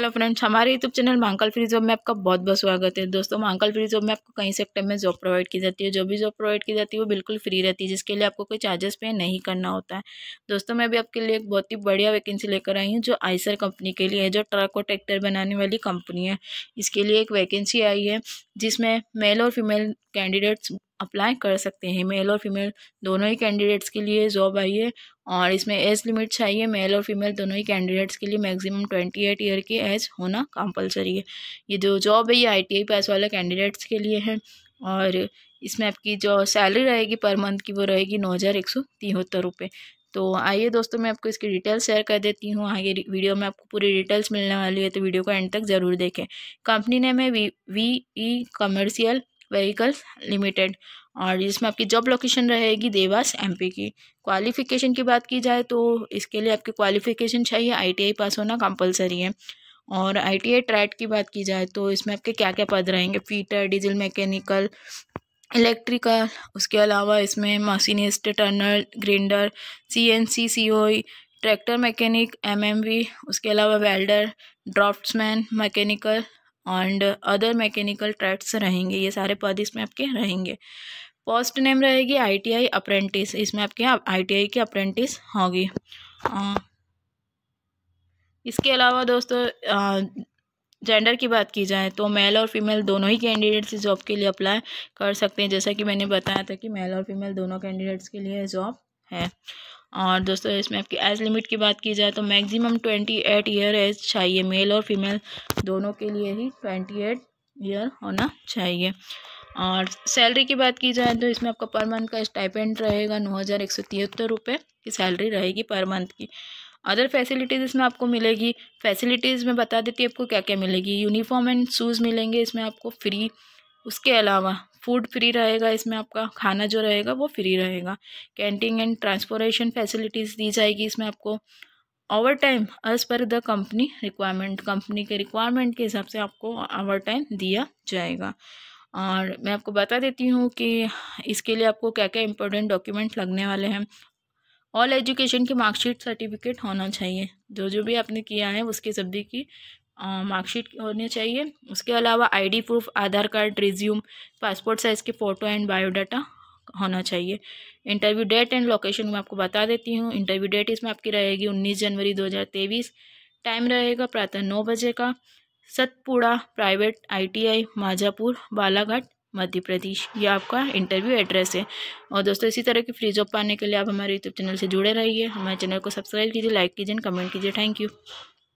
hello friends हमारे YouTube channel मांकल free job में आपका बहुत बहुत स्वागत है दोस्तों मांकल फ्री जॉब में आपको कई सेक्टर में जॉब प्रोवाइड की जाती है जो भी जॉब प्रोवाइड की जाती है वो बिल्कुल फ्री रहती है जिसके लिए आपको कोई चार्जेस पे नहीं करना होता है दोस्तों मैं भी आपके लिए एक बहुत ही बढ़िया वैकेंसी लेकर आई हूँ जो आइसर कंपनी के लिए है जो ट्रक और ट्रैक्टर बनाने वाली कंपनी है इसके लिए एक वैकेंसी आई है जिसमें मेल और फीमेल कैंडिडेट्स अप्लाई कर सकते हैं मेल और फीमेल दोनों ही कैंडिडेट्स के लिए जॉब आई है और इसमें एज लिमिट चाहिए मेल और फीमेल दोनों ही कैंडिडेट्स के लिए मैक्सिमम ट्वेंटी एट ईयर की एज होना कंपलसरी है ये जो जॉब है ये आई टी पास वाले कैंडिडेट्स के लिए है और इसमें आपकी जो सैलरी रहेगी पर मंथ की वो रहेगी नौ हज़ार एक सौ तिहत्तर रुपये तो आइए दोस्तों मैं आपको इसकी डिटेल्स शेयर कर देती हूँ आगे वीडियो में आपको पूरी डिटेल्स मिलने वाली है तो वीडियो को एंड तक ज़रूर देखें कंपनी ने मैं V V E commercial vehicle limited और इसमें आपकी जॉब लोकेशन रहेगी देवास एमपी की क्वालिफ़िकेशन की बात की जाए तो इसके लिए आपकी क्वालिफ़िकेशन चाहिए आईटीआई पास होना कंपलसरी है और आईटीआई ट्रैट की बात की जाए तो इसमें आपके क्या क्या पद रहेंगे फीटर डीजल मैकेनिकल इलेक्ट्रिकल उसके अलावा इसमें machinist turner grinder C N C C tractor mechanic MMV उसके अलावा welder draftsman mechanical and other mechanical trades रहेंगे ये सारे पद इसमें आपके रहेंगे पोस्ट नेम रहेगी आईटीआई अप्रेंटिस इसमें आपके आईटीआई की अप्रेंटिस होगी इसके अलावा दोस्तों जेंडर की बात की जाए तो मेल और फीमेल दोनों ही कैंडिडेट्स इस जॉब के लिए अप्लाई कर सकते हैं जैसा कि मैंने बताया था कि मेल और फीमेल दोनों कैंडिडेट्स के लिए जॉब है और दोस्तों इसमें आपकी एज लिमिट की बात की जाए तो maximum twenty eight year age चाहिए मेल और फीमेल दोनों के लिए ही ट्वेंटी एट ईयर होना चाहिए और सैलरी की बात की जाए तो इसमें आपका पर मंथ का स्टाइपेंट रहेगा नौ हज़ार एक सौ तिहत्तर रुपये की सैलरी रहेगी पर मंथ की अदर फैसिलिटीज़ इसमें आपको मिलेगी फैसिलिटीज़ में बता देती है आपको क्या क्या मिलेगी यूनिफॉर्म एंड शूज़ मिलेंगे इसमें आपको फ्री उसके अलावा फूड फ्री रहेगा इसमें आपका खाना जो रहेगा वो फ्री रहेगा कैंटीन एंड ट्रांसपोर्टेशन फैसिलिटीज़ दी जाएगी इसमें आपको overtime as per the company requirement company के रिक्वायरमेंट के हिसाब से आपको ओवर टाइम दिया जाएगा और मैं आपको बता देती हूँ कि इसके लिए आपको क्या क्या इंपॉर्टेंट डॉक्यूमेंट लगने वाले हैं ऑल एजुकेशन की मार्कशीट सर्टिफिकेट होना चाहिए जो जो भी आपने किया है उसके सभी की मार्कशीट होने चाहिए उसके अलावा ID proof Aadhaar card resume passport size के फ़ोटो एंड बायोडाटा होना चाहिए इंटरव्यू डेट एंड लोकेशन मैं आपको बता देती हूँ इंटरव्यू डेट इसमें आपकी रहेगी उन्नीस जनवरी दो हज़ार तेईस टाइम रहेगा प्रातः नौ बजे का सतपुड़ा प्राइवेट आईटीआई माजापुर बालाघाट मध्य प्रदेश ये आपका इंटरव्यू एड्रेस है और दोस्तों इसी तरह की फ्री जॉब पाने के लिए आप हमारे यूट्यूब चैनल से जुड़े रहिए हमारे चैनल को सब्सक्राइब कीजिए लाइक कीजिए कमेंट कीजिए थैंक यू